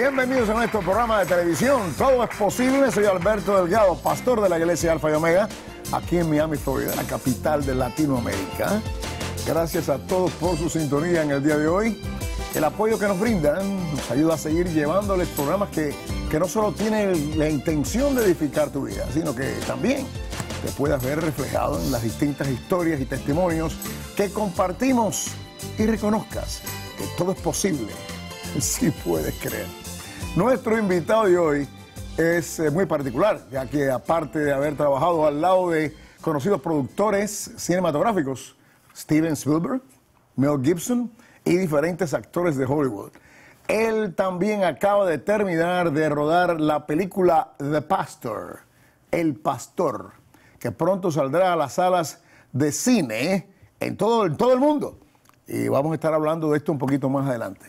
Bienvenidos a nuestro programa de televisión. Todo es posible. Soy Alberto Delgado, pastor de la Iglesia Alfa y Omega, aquí en Miami, Florida, la capital de Latinoamérica. Gracias a todos por su sintonía en el día de hoy. El apoyo que nos brindan nos ayuda a seguir llevándoles programas que, que no solo tienen la intención de edificar tu vida, sino que también te puedas ver reflejado en las distintas historias y testimonios que compartimos y reconozcas que todo es posible si puedes creer. Nuestro invitado de hoy es eh, muy particular, ya que aparte de haber trabajado al lado de conocidos productores cinematográficos, Steven Spielberg, Mel Gibson y diferentes actores de Hollywood. Él también acaba de terminar de rodar la película The Pastor, El Pastor, que pronto saldrá a las salas de cine en todo, todo el mundo. Y vamos a estar hablando de esto un poquito más adelante.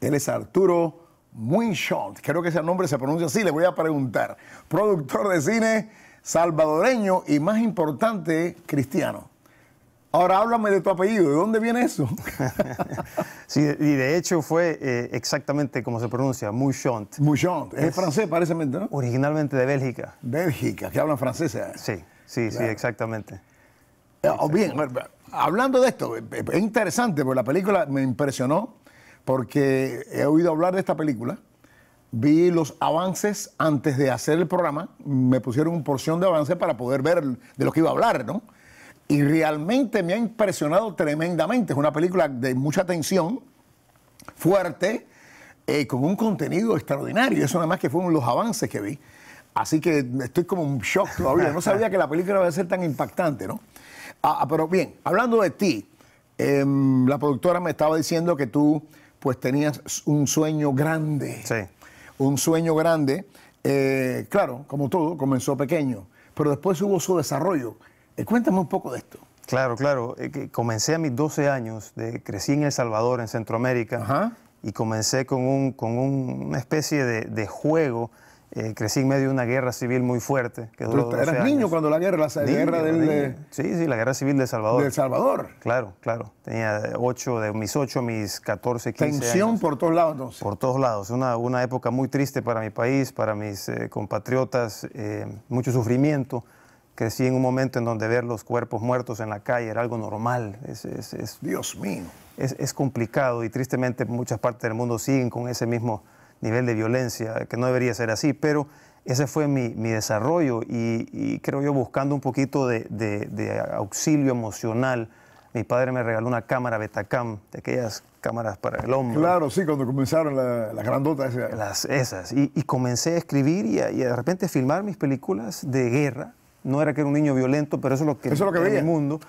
Él es Arturo Winshot, creo que ese nombre se pronuncia así, le voy a preguntar. Productor de cine salvadoreño y más importante, cristiano. Ahora háblame de tu apellido, ¿de dónde viene eso? sí, y de hecho fue eh, exactamente como se pronuncia, Mouchant. Mouchant, es, francés, parece, ¿no? Originalmente de Bélgica. Bélgica, que hablan francés. ¿eh? Sí, sí, sí, exactamente. Eh, oh, bien, hablando de esto, es interesante, porque la película me impresionó porque he oído hablar de esta película, vi los avances antes de hacer el programa, me pusieron una porción de avances para poder ver de lo que iba a hablar, ¿no? Y realmente me ha impresionado tremendamente. Es una película de mucha tensión, fuerte, eh, con un contenido extraordinario. Eso nada más que fueron los avances que vi. Así que estoy como un shock todavía. No sabía que la película iba a ser tan impactante, ¿no? Ah, ah, pero bien, hablando de ti, em, la productora me estaba diciendo que tú pues tenías un sueño grande. Sí. Un sueño grande. Eh, claro, como todo, comenzó pequeño, pero después hubo su desarrollo. Eh, cuéntame un poco de esto. Claro, claro. Eh, comencé a mis 12 años, de, crecí en El Salvador, en Centroamérica, y comencé con, un, una especie de juego eh, crecí en medio de una guerra civil muy fuerte. Que eras niño cuando la guerra, la guerra del... Eh, sí, sí, la guerra civil de Salvador. De El Salvador. Claro, claro. Tenía ocho, de mis 8 mis 14, 15 Tensión por todos lados entonces. Por todos lados. Una, época muy triste para mi país, para mis eh, compatriotas, mucho sufrimiento. Crecí en un momento en donde ver los cuerpos muertos en la calle era algo normal. Es, es Dios mío. es complicado y tristemente muchas partes del mundo siguen con ese mismo nivel de violencia, que no debería ser así, pero ese fue mi, desarrollo y, creo yo buscando un poquito de, auxilio emocional. Mi padre me regaló una cámara Betacam, de aquellas cámaras para el hombre Claro, sí, cuando comenzaron la, las grandotas. Las, esas. Y, comencé a escribir y, de repente filmar mis películas de guerra. No era que era un niño violento, pero eso es lo que, eso el mundo.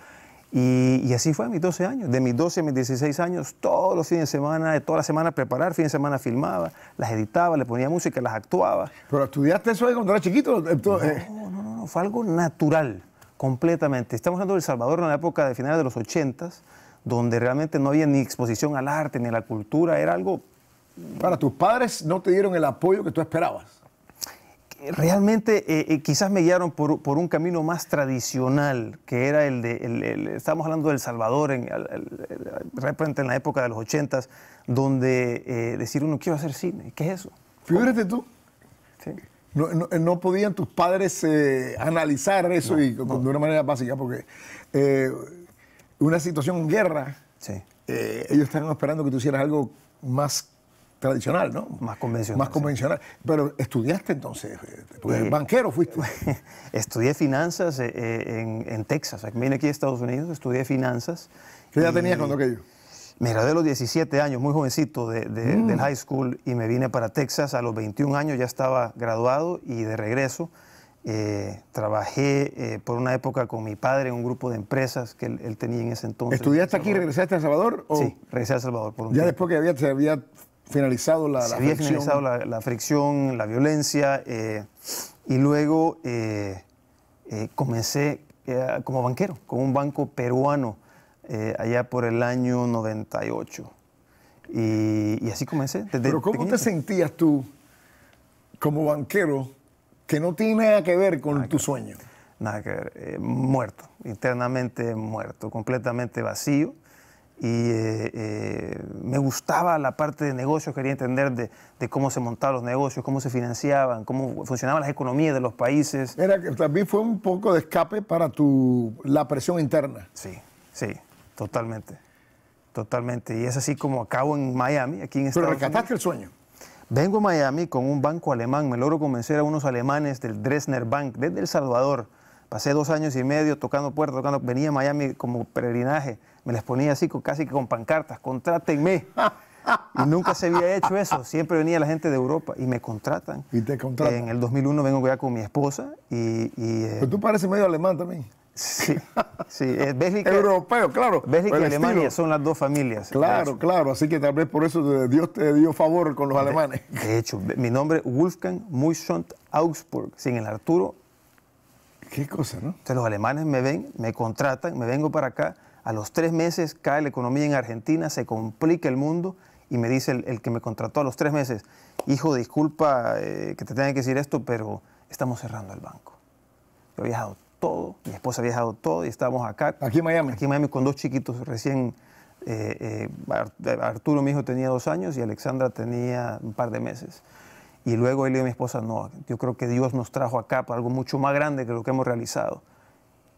Y, así fue a mis 12 años. De mis 12 a mis 16 años, todos los fines de semana, toda las semana preparar, fines de semana filmaba, las editaba, le ponía música, las actuaba. ¿Pero estudiaste eso ahí cuando eras chiquito? Eh. No, no, no, fue algo natural, completamente. Estamos hablando de El Salvador en la época de finales de los 80 donde realmente no había ni exposición al arte ni a la cultura, era algo... Para tus padres no te dieron el apoyo que tú esperabas realmente eh, eh, quizás me guiaron por, un camino más tradicional, que era el de, el, estamos hablando del Salvador, en, repente en la época de los ochentas, donde eh, decir uno, quiero hacer cine, ¿qué es eso? Fíjate tú, no, podían tus padres analizar eso y, de una manera básica, porque una situación en guerra, ellos estaban esperando que tú hicieras algo más tradicional, ¿no? Más convencional. Más convencional. Pero estudiaste entonces, eh, eh, banquero fuiste. Estudié finanzas eh, en, Texas. Vine aquí a Estados Unidos, estudié finanzas. ¿Qué edad tenías cuando aquello? Me gradué a los 17 años, muy jovencito de, mm. del high school y me vine para Texas. A los 21 años ya estaba graduado y de regreso. trabajé por una época con mi padre en un grupo de empresas que él, tenía en ese entonces. ¿Estudiaste aquí, y regresaste a Salvador? Sí, regresé a Salvador. ya después que se había finalizado la, había fricción. finalizado la, fricción, la violencia, eh, y luego eh, eh, comencé como banquero, con un banco peruano, allá por el año 98. Y, así comencé. Pero ¿cómo te sentías tú como banquero que no tiene nada que ver con tu sueño? Nada que ver, muerto, internamente muerto, completamente vacío y eh, eh, me gustaba la parte de negocios, quería entender de, cómo se montaban los negocios, cómo se financiaban, cómo funcionaban las economías de los países. Era, también fue un poco de escape para tu, la presión interna. Sí, sí, totalmente, totalmente. Y es así como acabo en Miami, aquí en Estados Unidos. Pero recataste el sueño. Vengo a Miami con un banco alemán, me logro convencer a unos alemanes del Dresner Bank, desde El Salvador. Pasé dos años y medio tocando puertas, tocando, venía a Miami como peregrinaje me les ponía así casi que con pancartas, contrátenme. Y nunca se había hecho eso. Siempre venía la gente de Europa y me contratan. Y te contratan. en el 2001 vengo ya con mi esposa y... Eh, Pero tú pareces medio alemán también. Sí, sí. es Europeo, claro. Bélgica y Alemania son las dos familias. Claro, claro. Así que tal vez por eso Dios te dio favor con los alemanes. De hecho, mi nombre es Wolfgang Muschont Augsburg, sin el Arturo. Qué cosa, ¿no? Entonces los alemanes me ven, me contratan, me vengo para acá a los tres meses cae la economía en Argentina, se complica el mundo y me dice el, que me contrató a los tres meses, hijo, disculpa eh, que te tenga que decir esto, pero estamos cerrando el banco. Yo he viajado todo, mi esposa ha viajado todo y estamos acá. Aquí en Miami. Aquí en Miami con dos chiquitos recién. Eh, eh, Arturo, mi hijo, tenía dos años y Alexandra tenía un par de meses. Y luego él y mi esposa, no, yo creo que Dios nos trajo acá para algo mucho más grande que lo que hemos realizado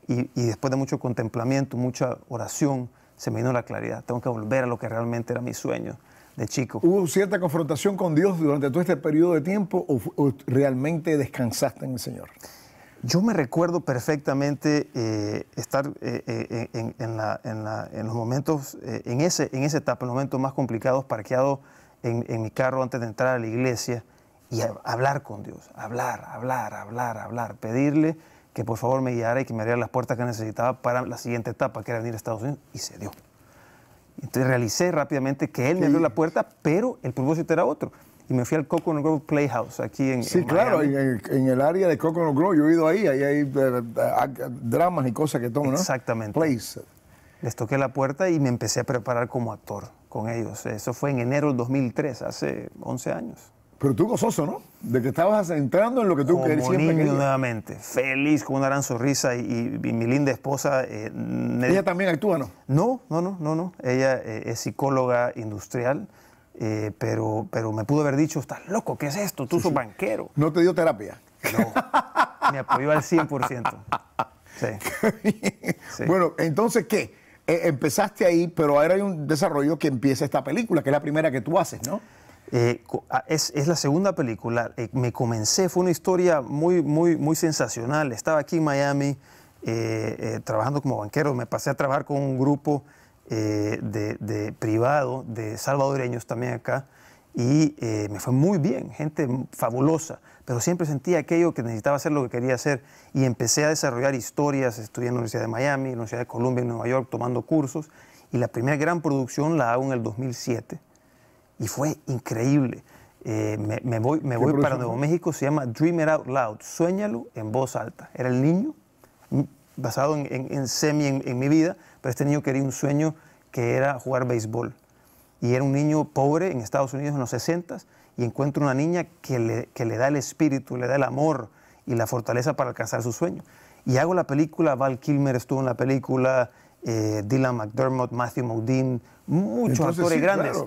y, después de mucho contemplamiento, mucha oración, se me vino la claridad. Tengo que volver a lo que realmente era mi sueño de chico. ¿Hubo cierta confrontación con Dios durante todo este periodo de tiempo o, realmente descansaste en el Señor? Yo me recuerdo perfectamente eh, estar eh, eh, en, los momentos, en, ese, en esa etapa, en los momentos más complicados, parqueado en, mi carro antes de entrar a la iglesia y hablar con Dios, hablar, hablar, hablar, hablar, pedirle que por favor me guiara y que me abriera las puertas que necesitaba para la siguiente etapa, que era venir a Estados Unidos, y se dio. Entonces realicé rápidamente que él me abrió la puerta, pero el propósito era otro. Y me fui al Coconut Grove Playhouse aquí en Sí, claro, en, el área de Coconut Grove, yo he ido ahí, ahí hay eh, ah, dramas y cosas que toman, ¿no? Exactamente. Place. Les toqué la puerta y me empecé a preparar como actor con ellos. Eso fue en enero del 2003, hace 11 años. Pero tú gozoso, ¿no? De que estabas entrando en lo que tú querías siempre niño nuevamente, feliz, con una gran sonrisa y, mi linda esposa. Eh, ¿Ella también actúa, no? No, no, no, no, no. Ella eh, es psicóloga industrial, eh, pero, pero me pudo haber dicho, estás loco, ¿qué es esto? Tú sos banquero. ¿No te dio terapia? No, me apoyó al 100%. sí. Bueno, entonces, ¿qué? empezaste ahí, pero ahora hay un desarrollo que empieza esta película, que es la primera que tú haces, ¿no? Eh, ah, es, es, la segunda película. Eh, me comencé, fue una historia muy, muy, muy sensacional. Estaba aquí en Miami eh, trabajando como banquero. Me pasé a trabajar con un grupo de, de, privado de salvadoreños también acá. Y me fue muy bien, gente fabulosa, pero siempre sentía aquello que necesitaba hacer lo que quería hacer y empecé a desarrollar historias, estudié en la Universidad de Miami, en la Universidad de Columbia, en Nueva York, tomando cursos y la primera gran producción la hago en el 2007, y fue increíble. Eh, me, voy, me voy para Nuevo México, se llama Dream It Out Loud, Suéñalo en voz alta. Era el niño, mm, basado en, en, semi en, mi vida, pero este niño quería un sueño que era jugar béisbol. Y era un niño pobre en Estados Unidos en los 60 y encuentra una niña que le, que le da el espíritu, le da el amor y la fortaleza para alcanzar su sueño. Y hago la película, Val Kilmer estuvo en la película, eh, Dylan McDermott, Matthew Modine, muchos actores grandes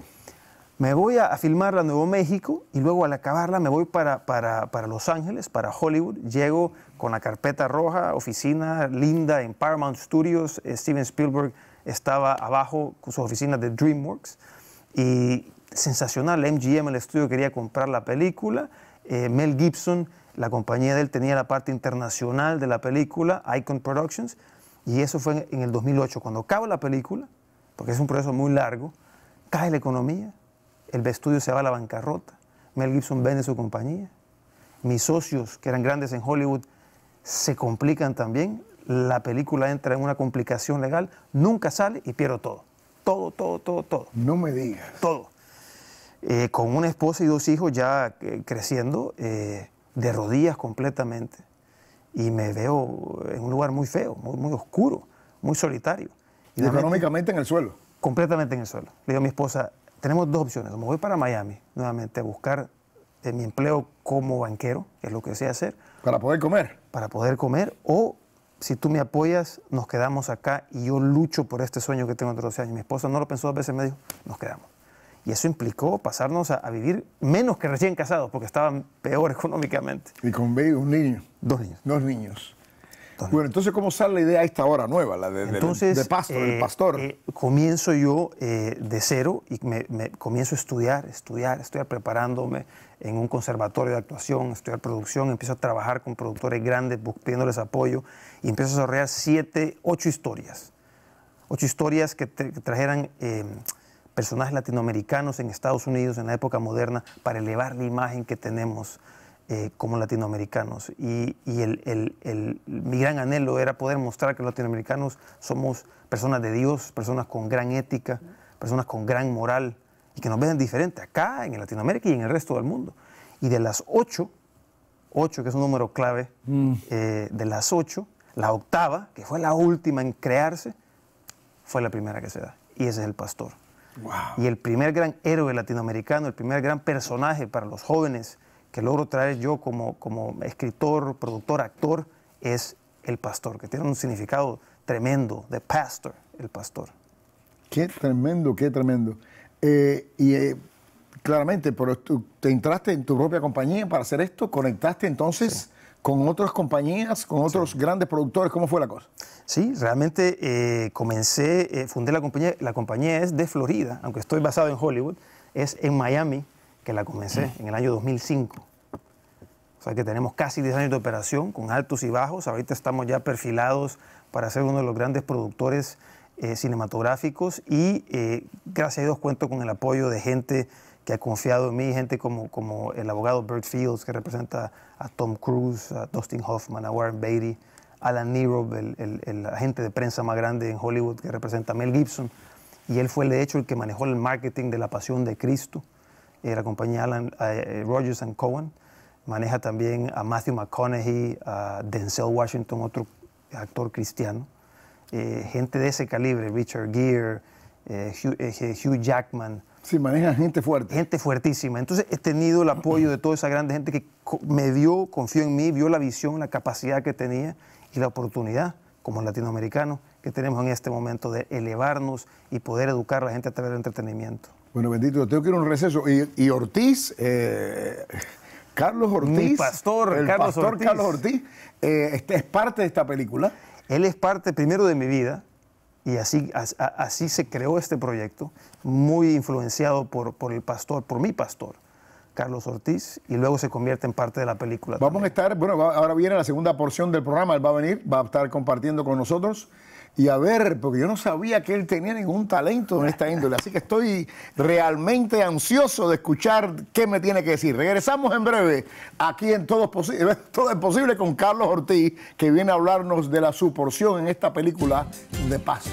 me voy a, filmar la Nuevo México y luego al acabarla me voy para, Los Ángeles, para Hollywood. Llego con la carpeta roja, oficina linda en Paramount Studios. Eh, Steven Spielberg estaba abajo con su oficina de DreamWorks. Y sensacional, MGM, el estudio, quería comprar la película. Eh, Mel Gibson, la compañía de él, tenía la parte internacional de la película, Icon Productions. Y eso fue en, el 2008. Cuando acaba la película, porque es un proceso muy largo, cae la economía el estudio se va a la bancarrota, Mel Gibson vende su compañía, mis socios, que eran grandes en Hollywood, se complican también, la película entra en una complicación legal, nunca sale y pierdo todo. Todo, todo, todo, todo. No me digas. Todo. Eh, con una esposa y dos hijos ya eh, creciendo, eh, de rodillas completamente. Y me veo en un lugar muy feo, muy, oscuro, muy solitario. económicamente en el suelo. Completamente en el suelo. Le digo a mi esposa, tenemos dos opciones. o Me voy para Miami nuevamente a buscar eh, mi empleo como banquero, que es lo que sé hacer. Para poder comer. Para poder comer. O si tú me apoyas, nos quedamos acá y yo lucho por este sueño que tengo entre 12 años. Mi esposa no lo pensó dos veces, me dijo, nos quedamos. Y eso implicó pasarnos a, vivir menos que recién casados, porque estaban peor económicamente. Y con un niño. Dos niños. Dos niños. Bueno, entonces, ¿cómo sale la idea esta hora nueva, la de, Pastor, el eh, pastor? Eh, comienzo yo eh, de cero y me, comienzo a estudiar, estudiar, estoy preparándome en un conservatorio de actuación, estudiar producción, empiezo a trabajar con productores grandes, pidiéndoles apoyo y empiezo a desarrollar siete, ocho historias. Ocho historias que, que trajeran personajes latinoamericanos en Estados Unidos en la época moderna para elevar la imagen que tenemos eh, como latinoamericanos. Y, y el, el, mi gran anhelo era poder mostrar que los latinoamericanos somos personas de Dios, personas con gran ética, personas con gran moral, y que nos ven diferente acá, en Latinoamérica y en el resto del mundo. Y de las ocho, ocho, que es un número clave, mm. eh, de las ocho, la octava, que fue la última en crearse, fue la primera que se da. Y ese es el pastor. Y el primer gran héroe latinoamericano, el primer gran personaje para los jóvenes que logro traer yo como, como escritor, productor, actor, es el pastor, que tiene un significado tremendo, de pastor, el pastor. Qué tremendo, qué tremendo. Eh, y eh, claramente, pero te entraste en tu propia compañía para hacer esto, conectaste entonces con otras compañías, con otros grandes productores, ¿cómo fue la cosa? Sí, realmente eh, comencé, fundé la compañía, la compañía es de Florida, aunque estoy basado en Hollywood, es en Miami, que la comencé mm. en el año 2005. O sea que tenemos casi 10 años de operación con altos y bajos. Ahorita estamos ya perfilados para ser uno de los grandes productores eh, cinematográficos y eh, gracias a Dios cuento con el apoyo de gente que ha confiado en mí, gente como, como el abogado Bert Fields, que representa a Tom Cruise, a Dustin Hoffman, a Warren Beatty, Alan Nero, el, el agente de prensa más grande en Hollywood, que representa a Mel Gibson. Y él fue, de hecho, el que manejó el marketing de La Pasión de Cristo era eh, la compañía Alan, eh, eh, Rogers Cohen. Maneja también a Matthew McConaughey, a Denzel Washington, otro actor cristiano. gente de ese calibre, Richard Gere, Hugh, Jackman. Sí, maneja gente fuerte. Gente fuertísima. Entonces he tenido el apoyo de toda esa grande gente que me dio, confió en mí, vio la visión, la capacidad que tenía y la oportunidad como latinoamericanos, que tenemos en este momento de elevarnos y poder educar a la gente a través del entretenimiento. Bueno, bendito, tengo que ir a un receso. Y, eh, Ortiz, Carlos Ortiz. pastor, el pastor Carlos Ortiz, este es parte de esta película. Él es parte primero de mi vida y así, así se creó este proyecto, muy influenciado por, por el pastor, por mi pastor. Carlos Ortiz y luego se convierte en parte de la película. Vamos a estar, bueno, ahora viene la segunda porción del programa, él va a venir, va a estar compartiendo con nosotros y a ver, porque yo no sabía que él tenía ningún talento en esta índole, así que estoy realmente ansioso de escuchar qué me tiene que decir. Regresamos en breve aquí en Todo, es Posible con Carlos Ortiz, que viene a hablarnos de la su porción en esta película de paz.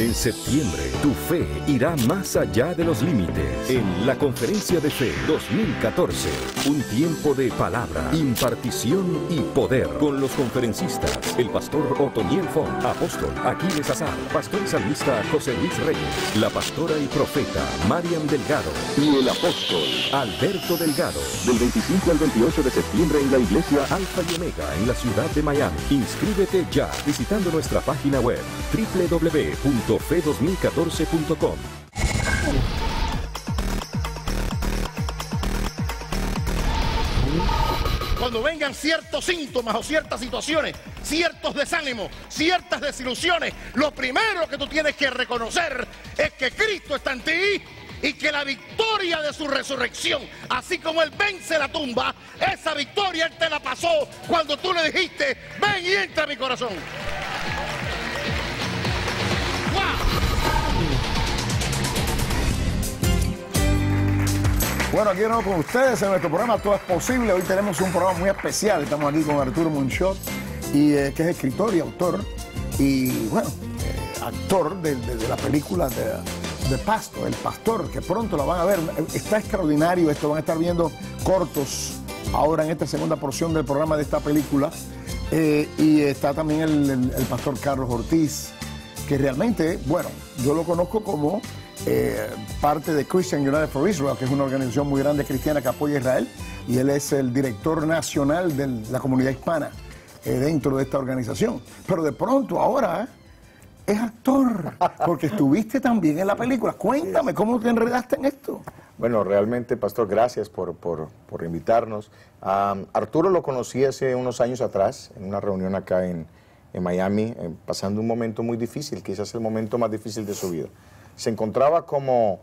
En septiembre, tu fe irá más allá de los límites. En la Conferencia de Fe 2014, un tiempo de palabra, impartición y poder con los conferencistas. El pastor Otoniel Font, apóstol Aquiles Azar, pastor y salmista José Luis Reyes, la pastora y profeta Marian Delgado y el apóstol Alberto Delgado. Del 25 al 28 de septiembre en la iglesia Alfa y Omega en la ciudad de Miami. Inscríbete ya visitando nuestra página web www 2014com Cuando vengan ciertos síntomas o ciertas situaciones, ciertos desánimos, ciertas desilusiones, lo primero que tú tienes que reconocer es que Cristo está en ti y que la victoria de su resurrección, así como Él vence la tumba, esa victoria Él te la pasó cuando tú le dijiste, ven y entra a mi corazón. Bueno, aquí estamos con ustedes en nuestro programa Todo es Posible. Hoy tenemos un programa muy especial. Estamos aquí con Arturo Monchot, y, eh, que es escritor y autor y, bueno, eh, actor de, la película de, Pasto, El Pastor, que pronto la van a ver. Está extraordinario esto. Van a estar viendo cortos ahora en esta segunda porción del programa de esta película. Eh, y está también el pastor Carlos Ortiz, que realmente, bueno, yo lo conozco como eh, parte de Christian United for Israel, que es una organización muy grande cristiana que apoya a Israel, y él es el director nacional de la comunidad hispana eh, dentro de esta organización. Pero de pronto ahora es actor, porque estuviste también en la película. Cuéntame, ¿cómo te enredaste en esto? Bueno, realmente, Pastor, gracias por, invitarnos. Arturo lo conocí hace unos años atrás, en una reunión acá en, Miami, eh, pasando un momento muy difícil, quizás el momento más difícil de su vida se encontraba como,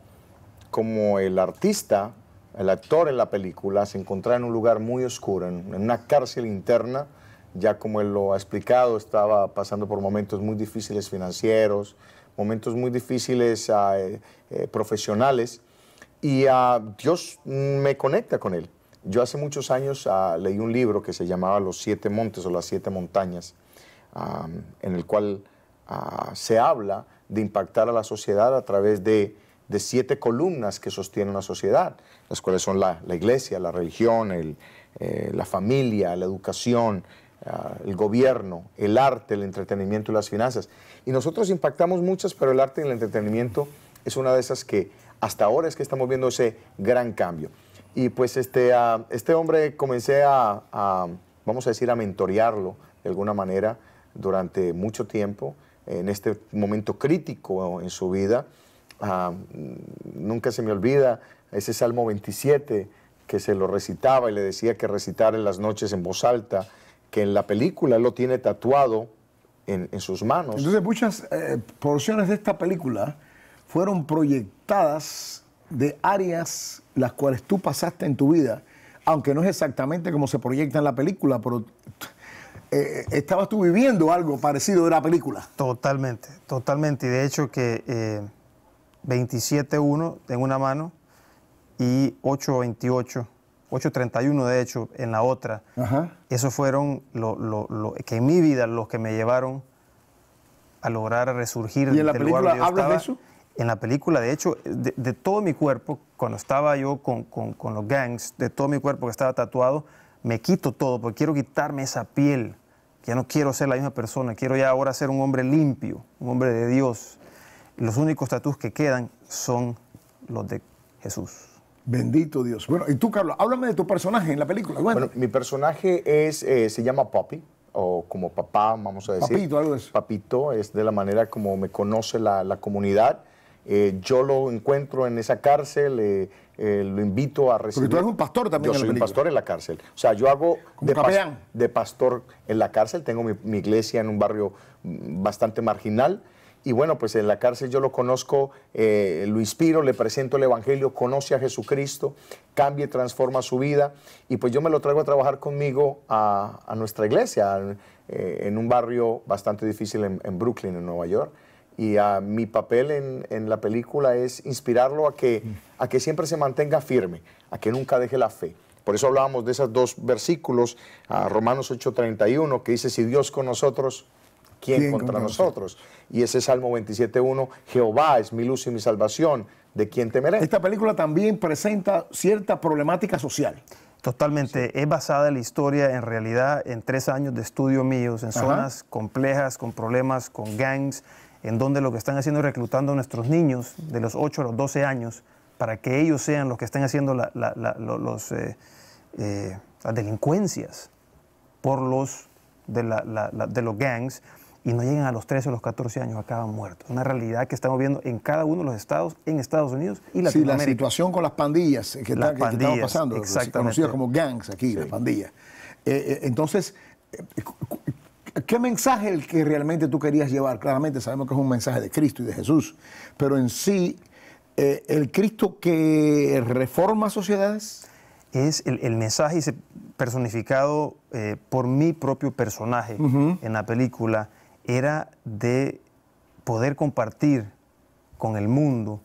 el artista, el actor en la película, se encontraba en un lugar muy oscuro, en, una cárcel interna, ya como él lo ha explicado, estaba pasando por momentos muy difíciles financieros, momentos muy difíciles ah, eh, eh, profesionales, y ah, Dios me conecta con él. Yo hace muchos años ah, leí un libro que se llamaba Los Siete Montes o Las Siete Montañas, en el cual se habla de impactar a la sociedad a través de, siete columnas que sostienen la sociedad, las cuales son la, iglesia, la religión, eh, la familia, la educación, ah, el gobierno, el arte, el entretenimiento y las finanzas. Y nosotros impactamos muchas, pero el arte y el entretenimiento es una de esas que hasta ahora es que estamos viendo ese gran cambio. Y pues este, ah, este hombre comencé a, a, vamos a decir, a mentorearlo de alguna manera durante mucho tiempo en este momento crítico en su vida. Ah, nunca se me olvida ese Salmo 27 que se lo recitaba y le decía que recitar en las noches en voz alta, que en la película lo tiene tatuado en, sus manos. Entonces muchas eh, porciones de esta película fueron proyectadas de áreas las cuales tú pasaste en tu vida, aunque no es exactamente como se proyecta en la película, pero eh, eh, estabas tú viviendo algo parecido de la película. Totalmente, totalmente. Y de hecho que 27-1 eh, en una mano y 8-28, 8-31 de hecho en la otra. Ajá. Esos fueron los que en mi vida los que me llevaron a lograr resurgir. ¿Y en la película hablas de eso? en la película, de hecho, de, todo mi cuerpo, cuando estaba yo con los gangs, de todo mi cuerpo que estaba tatuado, me quito todo, porque quiero quitarme esa piel. Ya no quiero ser la misma persona, quiero ya ahora ser un hombre limpio, un hombre de Dios. Los únicos tatuajes que quedan son los de Jesús. Bendito Dios. Bueno, y tú, Carlos, háblame de tu personaje en la película. Bueno, mi personaje es, eh, se llama Poppy, o como papá, vamos a decir. Papito, algo de Papito, es de la manera como me conoce la, la comunidad. Eh, yo lo encuentro en esa cárcel, eh, eh, lo invito a recibir. Porque tú eres un pastor también. Yo soy un pastor en la cárcel. O sea, yo hago de, de, pastor en la cárcel. Tengo mi, iglesia en un barrio mm, bastante marginal. Y bueno, pues en la cárcel yo lo conozco, lo inspiro, le presento el Evangelio, conoce a Jesucristo, cambia y transforma su vida. Y pues yo me lo traigo a trabajar conmigo a, nuestra iglesia, en un barrio bastante difícil en, en Brooklyn, en Nueva York y mi papel en, en, la película es inspirarlo a que, a que siempre se mantenga firme, a que nunca deje la fe. Por eso hablábamos de esos dos versículos, a Romanos 8:31, que dice, si Dios con nosotros, ¿quién, contra, nosotros? Y ese Salmo 27.1, Jehová es mi luz y mi salvación, ¿de quién temeré? Esta película también presenta cierta problemática social. Totalmente. Es basada en la historia, en realidad, en tres años de estudio míos, en zonas complejas, con problemas, con gangs, en donde lo que están haciendo es reclutando a nuestros niños de los 8 a los 12 años para que ellos sean los que están haciendo los, eh, eh, las delincuencias por los de, de, los gangs y no llegan a los 13 o los 14 años, acaban muertos. Una realidad que estamos viendo en cada uno de los estados, en Estados Unidos y Latinoamérica. Sí, la situación con las pandillas que, estamos pasando, conocidas como gangs aquí, las pandillas. Eh, eh entonces, ¿Qué mensaje el que realmente tú querías llevar? Claramente sabemos que es un mensaje de Cristo y de Jesús, pero en sí, eh, ¿el Cristo que reforma sociedades? Es el, mensaje personificado eh, por mi propio personaje en la película, era de poder compartir con el mundo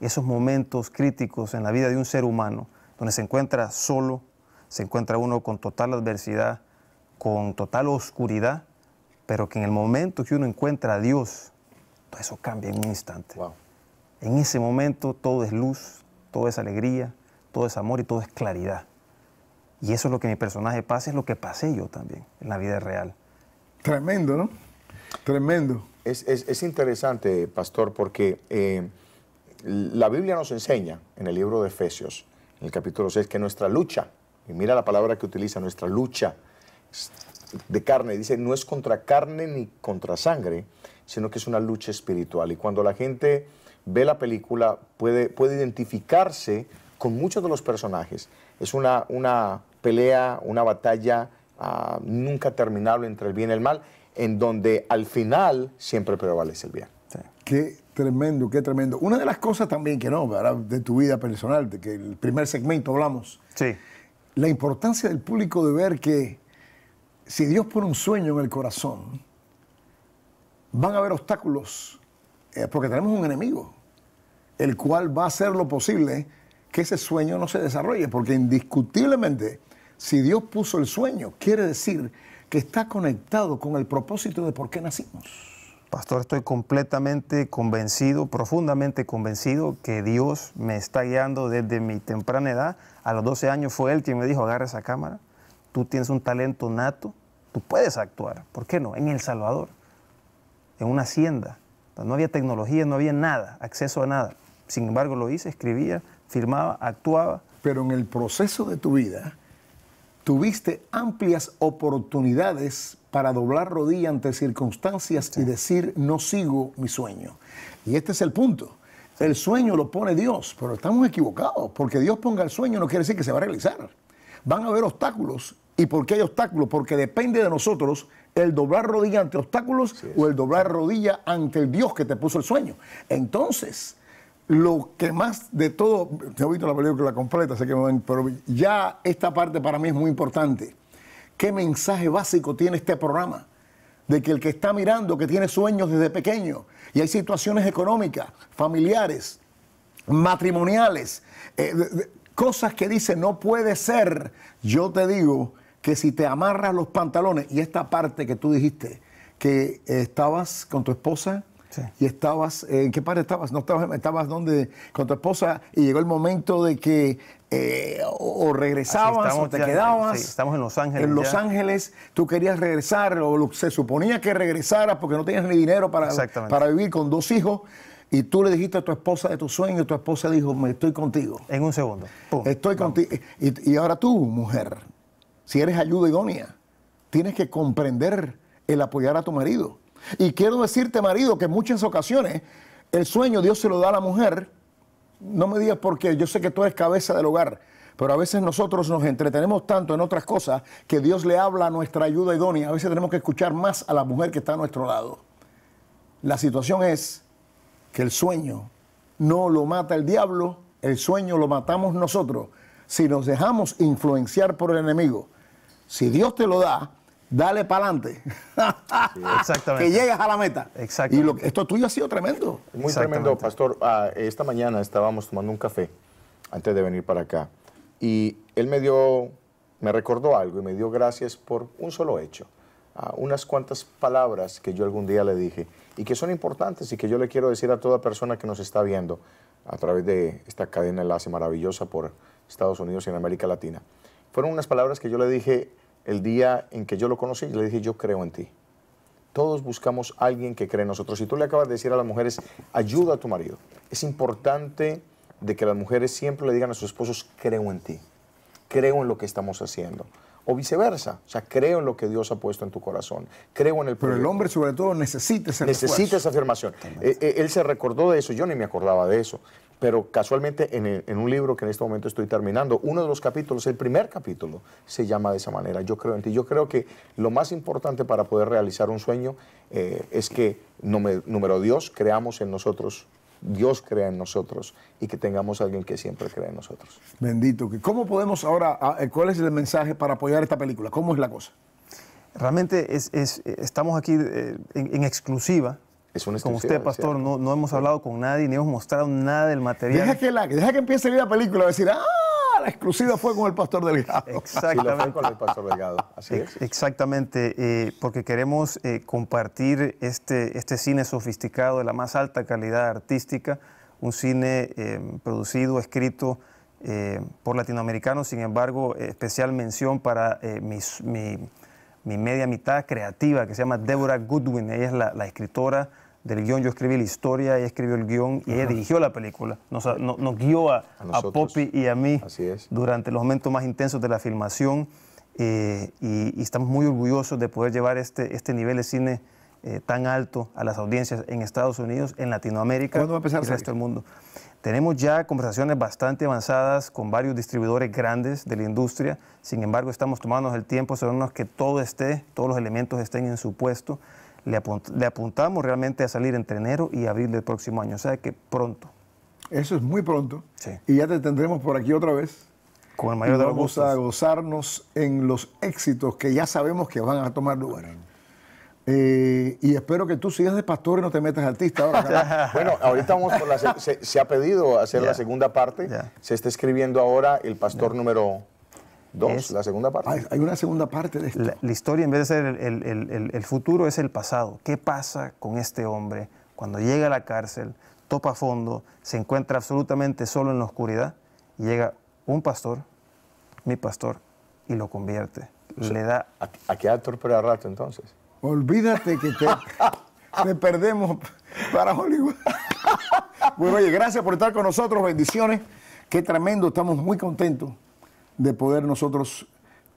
esos momentos críticos en la vida de un ser humano, donde se encuentra solo, se encuentra uno con total adversidad, con total oscuridad, pero que en el momento que uno encuentra a Dios, todo eso cambia en un instante. En ese momento todo es luz, todo es alegría, todo es amor y todo es claridad. Y eso es lo que mi personaje pasa, es lo que pasé yo también en la vida real. Tremendo, ¿no? Tremendo. Es, interesante, pastor, porque eh, la Biblia nos enseña en el libro de Efesios, en el capítulo 6, que nuestra lucha, y mira la palabra que utiliza, nuestra lucha, de carne, dice, no es contra carne ni contra sangre, sino que es una lucha espiritual. Y cuando la gente ve la película, puede, puede identificarse con muchos de los personajes. Es una, una pelea, una batalla ah, nunca terminable entre el bien y el mal, en donde al final siempre prevalece el bien. Qué tremendo, qué tremendo. Una de las cosas también que no, de tu vida personal, de que el primer segmento hablamos, sí. la importancia del público de ver que si Dios pone un sueño en el corazón, van a haber obstáculos, eh, porque tenemos un enemigo, el cual va a hacer lo posible que ese sueño no se desarrolle, porque indiscutiblemente, si Dios puso el sueño, quiere decir que está conectado con el propósito de por qué nacimos. Pastor, estoy completamente convencido, profundamente convencido que Dios me está guiando desde mi temprana edad. A los 12 años fue Él quien me dijo, agarra esa cámara, tú tienes un talento nato, tú puedes actuar. ¿Por qué no? En El Salvador, en una hacienda. No había tecnología, no había nada, acceso a nada. Sin embargo, lo hice, escribía, firmaba, actuaba. Pero en el proceso de tu vida, tuviste amplias oportunidades para doblar rodilla ante circunstancias y decir, no sigo mi sueño. Y este es el punto. El sueño lo pone Dios, pero estamos equivocados, porque Dios ponga el sueño no quiere decir que se va a realizar. Van a haber obstáculos ¿Y por qué hay obstáculos? Porque depende de nosotros el doblar rodilla ante obstáculos o el doblar rodilla ante el Dios que te puso el sueño. Entonces, lo que más de todo, te he visto la película completa, que pero ya esta parte para mí es muy importante. ¿Qué mensaje básico tiene este programa? De que el que está mirando, que tiene sueños desde pequeño, y hay situaciones económicas, familiares, matrimoniales, eh, cosas que dice no puede ser, yo te digo, que si te amarras los pantalones y esta parte que tú dijiste, que estabas con tu esposa y estabas, eh, ¿en qué parte estabas? No estabas, estabas donde, con tu esposa y llegó el momento de que eh, o regresabas o te quedabas. estamos en Los Ángeles. En Los Ángeles tú querías regresar o se suponía que regresaras porque no tenías ni dinero para, para vivir con dos hijos. Y tú le dijiste a tu esposa de tu sueño y tu esposa dijo, me estoy contigo. En un segundo. estoy contigo. y ahora tú, mujer, si eres ayuda idónea, tienes que comprender el apoyar a tu marido. Y quiero decirte, marido, que en muchas ocasiones el sueño Dios se lo da a la mujer. No me digas porque yo sé que tú eres cabeza del hogar, pero a veces nosotros nos entretenemos tanto en otras cosas que Dios le habla a nuestra ayuda idónea. A veces tenemos que escuchar más a la mujer que está a nuestro lado. La situación es que el sueño no lo mata el diablo, el sueño lo matamos nosotros si nos dejamos influenciar por el enemigo si Dios te lo da, dale para adelante. exactamente. que llegas a la meta. Exacto. Y esto tuyo ha sido tremendo. Muy tremendo, pastor. Ah, esta mañana estábamos tomando un café antes de venir para acá y él me dio, me recordó algo y me dio gracias por un solo hecho. Ah, unas cuantas palabras que yo algún día le dije y que son importantes y que yo le quiero decir a toda persona que nos está viendo a través de esta cadena enlace maravillosa por Estados Unidos y en América Latina. Fueron unas palabras que yo le dije el día en que yo lo conocí, le dije, yo creo en ti. Todos buscamos a alguien que cree en nosotros. Si tú le acabas de decir a las mujeres, ayuda a tu marido, es importante de que las mujeres siempre le digan a sus esposos, creo en ti, creo en lo que estamos haciendo. O viceversa, o sea, creo en lo que Dios ha puesto en tu corazón, creo en el... Pero el hombre sobre todo necesita esa Necesita esa afirmación. E, e, él se recordó de eso, yo ni me acordaba de eso pero casualmente en, un libro que en este momento estoy terminando, uno de los capítulos, el primer capítulo, se llama de esa manera, Yo creo en ti. Yo creo que lo más importante para poder realizar un sueño eh, es que, número Dios, creamos en nosotros Dios crea en nosotros y que tengamos a alguien que siempre crea en nosotros. Bendito. ¿Cómo podemos ahora, eh, cuál es el mensaje para apoyar esta película? ¿Cómo es la cosa? Realmente es, eh, estamos aquí en exclusiva como usted, pastor, no, hemos hablado con nadie ni hemos mostrado nada del material. Deja que, deja que empiece la película a decir, ¡ah! La exclusiva fue con el pastor Delgado. Exactamente. Exactamente, porque queremos eh, compartir este, este, cine sofisticado de la más alta calidad artística, un cine eh, producido, escrito eh, por latinoamericanos, sin embargo, especial mención para mi, media mitad creativa, que se llama Deborah Goodwin. Ella es la escritora del guión. Yo escribí la historia, ella escribió el guión y ella dirigió la película. Nos, guió a, Poppy y a mí durante los momentos más intensos de la filmación eh, y, estamos muy orgullosos de poder llevar este, este nivel de cine eh, tan alto a las audiencias en Estados Unidos, en Latinoamérica y en el resto del mundo. Tenemos ya conversaciones bastante avanzadas con varios distribuidores grandes de la industria, sin embargo estamos tomándonos el tiempo, sabemos que todo esté, todos los elementos estén en su puesto le, apuntamos realmente a salir entre enero y abril del próximo año, o sea que pronto. Eso es muy pronto. Y ya te tendremos por aquí otra vez. Con el mayor de los Vamos a gozarnos en los éxitos que ya sabemos que van a tomar lugar. Eh, y espero que tú sigas de pastor y no te metas artista ahora. bueno, ahorita vamos Se, ha pedido hacer la segunda parte. Se está escribiendo ahora el pastor número Dos, la segunda parte. Hay, una segunda parte de esto. La, historia, en vez de ser el, futuro, es el pasado. ¿Qué pasa con este hombre cuando llega a la cárcel, topa fondo, se encuentra absolutamente solo en la oscuridad llega un pastor, mi pastor, y lo convierte? Le da... ¿A, qué actor para rato entonces? Olvídate que te, te perdemos para Hollywood. bueno, pues, oye, gracias por estar con nosotros. Bendiciones. Qué tremendo. Estamos muy contentos de poder nosotros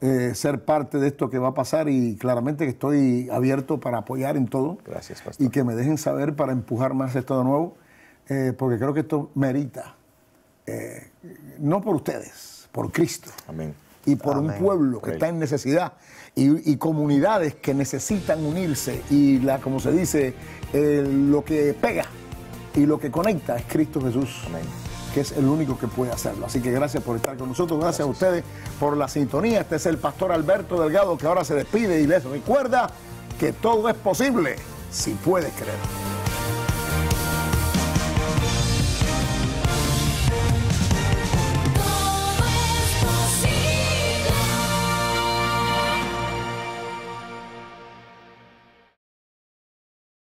eh, ser parte de esto que va a pasar y claramente que estoy abierto para apoyar en todo. Gracias, pastor. Y que me dejen saber para empujar más esto de nuevo, eh, porque creo que esto merita, eh, no por ustedes, por Cristo. Amén. Y por un pueblo que está en necesidad y, comunidades que necesitan unirse y la, como se dice, lo que pega y lo que conecta es Cristo Jesús. Amén que es el único que puede hacerlo. Así que gracias por estar con nosotros, gracias, a ustedes por la sintonía. Este es el pastor Alberto Delgado que ahora se despide y les recuerda que todo es posible si puedes creer.